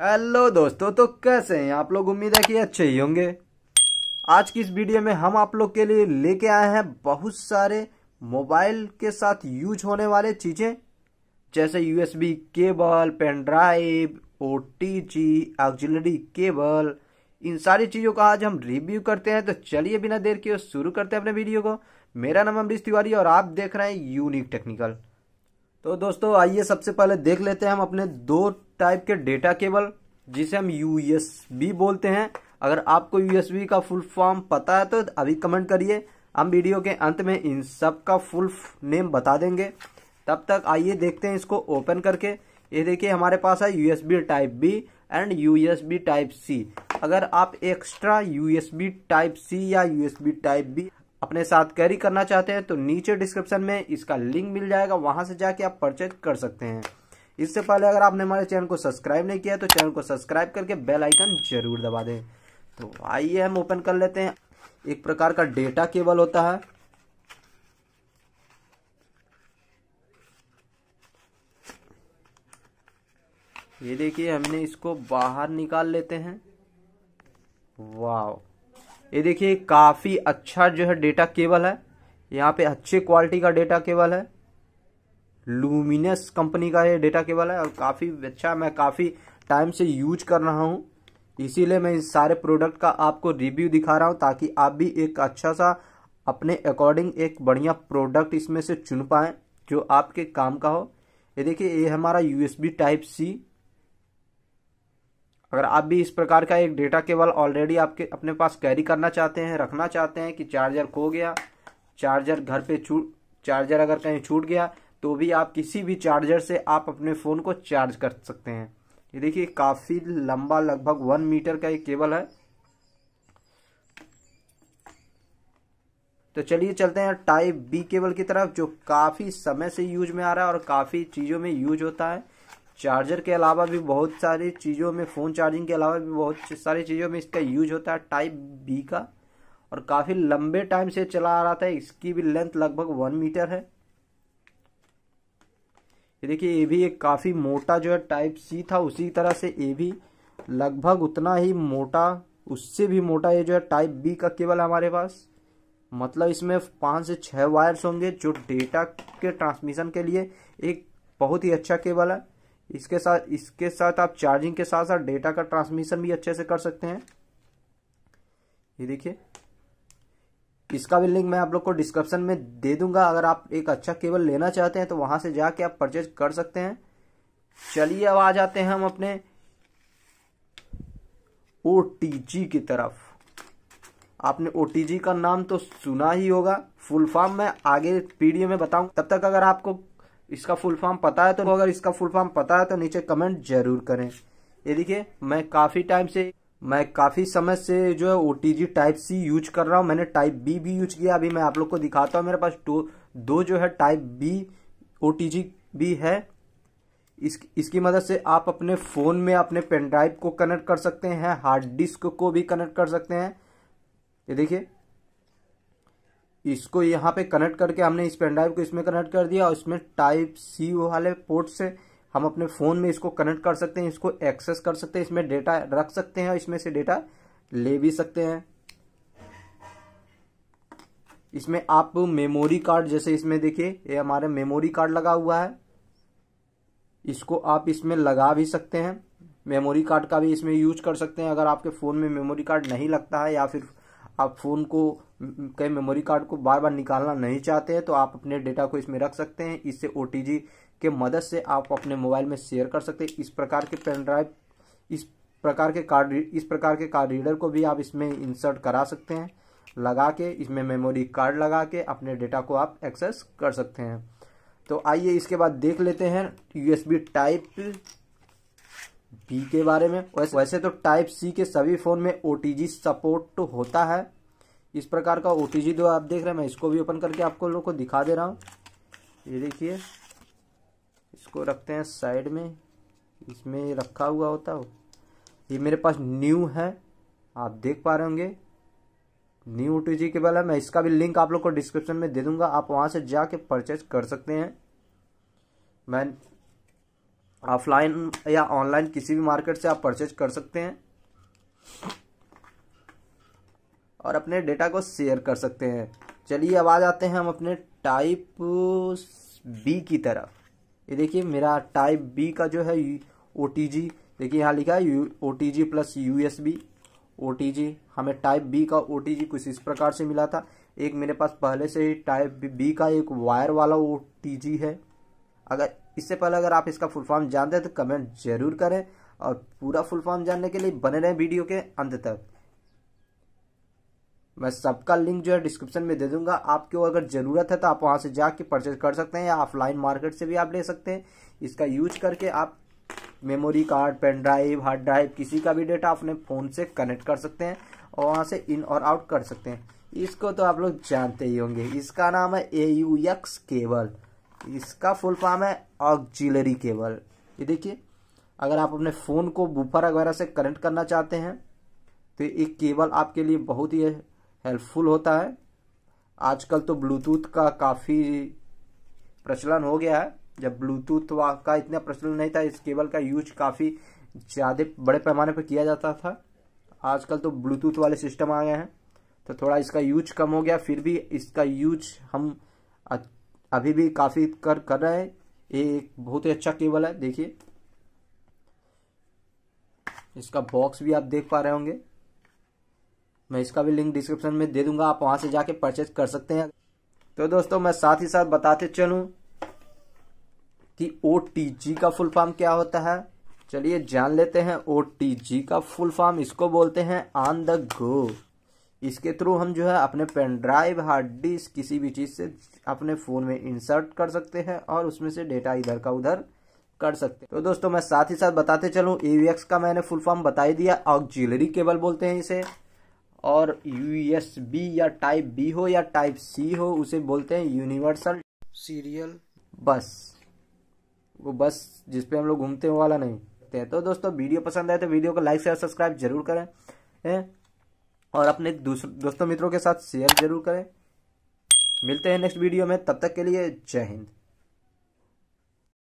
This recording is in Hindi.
हेलो दोस्तों तो कैसे हैं आप लोग उम्मीद है कि अच्छे ही होंगे आज की इस वीडियो में हम आप लोग के लिए लेके आए हैं बहुत सारे मोबाइल के साथ यूज होने वाले चीज़ें जैसे यूएसबी केबल पेन ड्राइव ओ एक्जिलरी केबल इन सारी चीज़ों का आज हम रिव्यू करते हैं तो चलिए बिना देर के शुरू करते हैं अपने वीडियो को मेरा नाम अमरीश तिवारी और आप देख रहे हैं यूनिक टेक्निकल तो दोस्तों आइए सबसे पहले देख लेते हैं हम अपने दो टाइप के डेटा केबल जिसे हम यूएसबी बोलते हैं अगर आपको यूएसबी का फुल फॉर्म पता है तो अभी कमेंट करिए हम वीडियो के अंत में इन सब का फुल नेम बता देंगे तब तक आइए देखते हैं इसको ओपन करके ये देखिए हमारे पास है USB type B and U type C अगर आप एक्स्ट्रा यूएसबी टाइप सी या यू टाइप बी अपने साथ कैरी करना चाहते हैं तो नीचे डिस्क्रिप्शन में इसका लिंक मिल जाएगा वहां से जाके आप परचेज कर सकते हैं इससे पहले अगर आपने हमारे चैनल को सब्सक्राइब नहीं किया तो चैनल को सब्सक्राइब करके बेल आइकन जरूर दबा दें तो आइए हम ओपन कर लेते हैं एक प्रकार का डेटा केबल होता है ये देखिए हमने इसको बाहर निकाल लेते हैं वाह ये देखिए काफ़ी अच्छा जो है डेटा केबल है यहाँ पे अच्छे क्वालिटी का डेटा केबल है लूमिनस कंपनी का ये डेटा केबल है और काफ़ी अच्छा मैं काफ़ी टाइम से यूज कर रहा हूँ इसीलिए मैं इस सारे प्रोडक्ट का आपको रिव्यू दिखा रहा हूँ ताकि आप भी एक अच्छा सा अपने अकॉर्डिंग एक बढ़िया प्रोडक्ट इसमें से चुन पाएँ जो आपके काम का हो ये देखिए ये हमारा यू टाइप सी अगर आप भी इस प्रकार का एक डेटा केवल ऑलरेडी आपके अपने पास कैरी करना चाहते हैं रखना चाहते हैं कि चार्जर खो गया चार्जर घर पे छूट चार्जर अगर कहीं छूट गया तो भी आप किसी भी चार्जर से आप अपने फ़ोन को चार्ज कर सकते हैं ये देखिए काफ़ी लंबा लगभग वन मीटर का ये केबल है तो चलिए चलते हैं टाइप बी केबल की तरफ जो काफ़ी समय से यूज में आ रहा है और काफ़ी चीज़ों में यूज होता है चार्जर के अलावा भी बहुत सारी चीज़ों में फ़ोन चार्जिंग के अलावा भी बहुत सारी चीज़ों में इसका यूज होता है टाइप बी का और काफ़ी लंबे टाइम से चला आ रहा था इसकी भी लेंथ लगभग वन मीटर है ये देखिए ये भी एक काफ़ी मोटा जो है टाइप सी था उसी तरह से ये भी लगभग उतना ही मोटा उससे भी मोटा ये जो है टाइप बी का केबल हमारे पास मतलब इसमें पाँच से छः वायर्स होंगे जो डेटा के ट्रांसमिशन के लिए एक बहुत ही अच्छा केबल है इसके साथ इसके साथ आप चार्जिंग के साथ साथ डेटा का ट्रांसमिशन भी अच्छे से कर सकते हैं ये देखिए इसका भी लिंक मैं आप लोग को डिस्क्रिप्शन में दे दूंगा अगर आप एक अच्छा केबल लेना चाहते हैं तो वहां से जाके आप परचेज कर सकते हैं चलिए अब आ जाते हैं हम अपने ओ की तरफ आपने ओ का नाम तो सुना ही होगा फुल फॉर्म में आगे पीडीएफ में बताऊं तब तक अगर आपको इसका फुल फॉर्म पता है तो अगर इसका फुल फॉर्म पता है तो नीचे कमेंट जरूर करें ये देखिए मैं काफ़ी टाइम से मैं काफ़ी समय से जो है ओ टाइप सी यूज कर रहा हूँ मैंने टाइप बी भी यूज किया अभी मैं आप लोग को दिखाता हूँ मेरे पास दो दो जो है टाइप बी ओ भी है इस इसकी मदद से आप अपने फ़ोन में अपने पेन ड्राइव को कनेक्ट कर सकते हैं हार्ड डिस्क को भी कनेक्ट कर सकते हैं ये देखिए इसको यहाँ पे कनेक्ट करके हमने इस पेनड्राइव को इसमें कनेक्ट कर दिया और इसमें टाइप सी वाले पोर्ट से हम अपने फ़ोन में इसको कनेक्ट कर सकते हैं इसको एक्सेस कर सकते हैं इसमें डेटा रख सकते हैं और इसमें से डेटा ले भी सकते हैं इसमें आप मेमोरी कार्ड जैसे इसमें देखिए ये हमारे मेमोरी कार्ड लगा हुआ है इसको आप इसमें लगा भी सकते हैं मेमोरी कार्ड का भी इसमें यूज कर सकते हैं अगर आपके फ़ोन में मेमोरी कार्ड नहीं लगता है या फिर आप फ़ोन को कई मेमोरी कार्ड को बार बार निकालना नहीं चाहते हैं तो आप अपने डेटा को इसमें रख सकते हैं इससे ओ के मदद से आप अपने मोबाइल में शेयर कर सकते हैं इस प्रकार के पेन ड्राइव इस प्रकार के कार्ड इस प्रकार के कार्ड रीडर को भी आप इसमें इंसर्ट करा सकते हैं लगा के इसमें मेमोरी कार्ड लगा के अपने डेटा को आप एक्सेस कर सकते हैं तो आइए इसके बाद देख लेते हैं यूएसबी टाइप बी के बारे में वैसे, वैसे तो टाइप सी के सभी फ़ोन में ओ सपोर्ट तो होता है इस प्रकार का ओ टी जो आप देख रहे हैं मैं इसको भी ओपन करके आपको लोग को दिखा दे रहा हूँ ये देखिए इसको रखते हैं साइड में इसमें रखा हुआ होता हो ये मेरे पास न्यू है आप देख पा रहे होंगे न्यू ओ टी केवल है मैं इसका भी लिंक आप लोग को डिस्क्रिप्शन में दे दूंगा आप वहाँ से जाके परचेज कर सकते हैं मैं ऑफलाइन या ऑनलाइन किसी भी मार्केट से आप परचेज कर सकते हैं और अपने डेटा को शेयर कर सकते हैं चलिए अब आ जाते हैं हम अपने टाइप बी की तरफ ये देखिए मेरा टाइप बी का जो है ओ टी जी देखिए यहाँ लिखा है O T G plus U S B O T G हमें टाइप बी का ओ टी जी कुछ इस प्रकार से मिला था एक मेरे पास पहले से ही टाइप बी का एक वायर वाला ओ टी जी है अगर इससे पहले अगर आप इसका फुल फॉर्म जानते हैं तो कमेंट जरूर करें और पूरा फुल फॉर्म जानने के लिए बने रहें वीडियो के अंत तक मैं सबका लिंक जो है डिस्क्रिप्शन में दे दूंगा आपको अगर ज़रूरत है तो आप वहाँ से जाके परचेज कर सकते हैं या ऑफलाइन मार्केट से भी आप ले सकते हैं इसका यूज करके आप memory card pen drive hard drive किसी का भी डेटा अपने फ़ोन से कनेक्ट कर सकते हैं और वहाँ से इन और आउट कर सकते हैं इसको तो आप लोग जानते ही होंगे इसका नाम है ए यू एक्स केबल इसका फुल फॉर्म है ऑक्जिलरी केबल ये देखिए अगर आप अपने फ़ोन को बुफर वगैरह से कनेक्ट करना चाहते हैं तो ये केबल आपके लिए बहुत ही हेल्पफुल होता है आजकल तो ब्लूटूथ का काफ़ी प्रचलन हो गया है जब ब्लूटूथ का इतना प्रचलन नहीं था इस केबल का यूज काफ़ी ज़्यादा बड़े पैमाने पर किया जाता था आजकल तो ब्लूटूथ वाले सिस्टम आ गए हैं तो थोड़ा इसका यूज कम हो गया फिर भी इसका यूज हम अभी भी काफ़ी कर कर रहे हैं ये एक बहुत ही अच्छा केबल है देखिए इसका बॉक्स भी आप देख पा रहे होंगे मैं इसका भी लिंक डिस्क्रिप्शन में दे दूंगा आप वहां से जाके परचेज कर सकते हैं तो दोस्तों मैं साथ ही साथ बताते चलूं कि ओ का फुल फॉर्म क्या होता है चलिए जान लेते हैं ओ का फुल फॉर्म इसको बोलते हैं ऑन द गो इसके थ्रू हम जो है अपने पेन ड्राइव हार्ड डिस्क किसी भी चीज़ से अपने फ़ोन में इंसर्ट कर सकते हैं और उसमें से डेटा इधर का उधर कर सकते हैं तो दोस्तों मैं साथ ही साथ बताते चलूं एवीएक्स का मैंने फुल फॉर्म बताई दिया ऑक्जिलरी केबल बोलते हैं इसे और बी या टाइप बी हो या टाइप सी हो उसे बोलते हैं यूनिवर्सल सीरियल बस वो बस जिसपे हम लोग घूमते हो वाला नहीं ते तो, तो दोस्तों वीडियो पसंद आए तो वीडियो को लाइक शेयर सब्सक्राइब जरूर करें है? और अपने दोस्तों मित्रों के साथ शेयर जरूर करें मिलते हैं नेक्स्ट वीडियो में तब तक के लिए जय हिंद